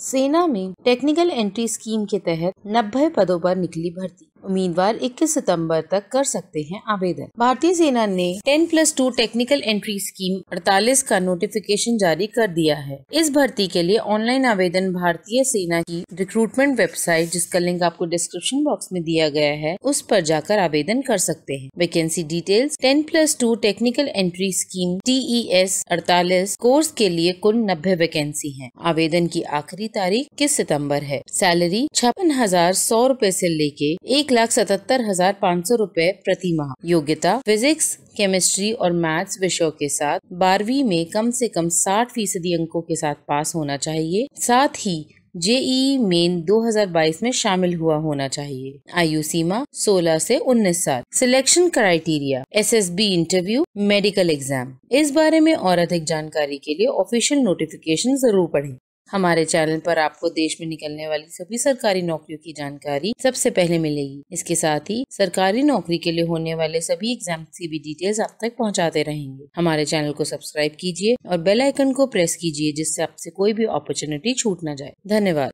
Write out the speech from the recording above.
सेना में technical entry scheme के तहत नब्बे पदों पर निकली भर्ती उम्मीदवार 21 सितंबर तक कर सकते हैं आवेदन भारतीय सेना ने 10 plus two technical entry scheme 48 का नोटिफिकेशन जारी कर दिया है इस भर्ती के लिए ऑनलाइन आवेदन भारतीय सेना की रिक्रूटमेंट वेबसाइट जिसका लिंक आपको डिस्क्रिप्शन बॉक्स में दिया गया है उस पर जाकर आवेदन कर सकते हैं vacancy details ten plus two technical entry scheme T E S अड़तालीस कोर्स के लिए कुल नब्बे वैकेंसी है आवेदन की आखिरी तारीख किस सितम्बर है सैलरी छप्पन हजार सौ रूपए ऐसी लेके एक लाख सतहत्तर हजार पाँच सौ रूपए प्रति माह योग्यता फिजिक्स केमिस्ट्री और मैथ्स विषयों के साथ बारहवीं में कम से कम साठ फीसदी अंकों के साथ पास होना चाहिए साथ ही जेई मेन 2022 में शामिल हुआ होना चाहिए आयु सीमा 16 से 19 साल selection criteria SSB interview medical exam इस बारे में और अधिक जानकारी के लिए ऑफिशियल नोटिफिकेशन जरूर पढ़ें हमारे चैनल पर आपको देश में निकलने वाली सभी सरकारी नौकरियों की जानकारी सबसे पहले मिलेगी इसके साथ ही सरकारी नौकरी के लिए होने वाले सभी एग्जाम की भी डिटेल्स आप तक पहुंचाते रहेंगे हमारे चैनल को सब्सक्राइब कीजिए और बेल आइकन को प्रेस कीजिए जिससे आपसे कोई भी अपॉर्चुनिटी छूट न जाए धन्यवाद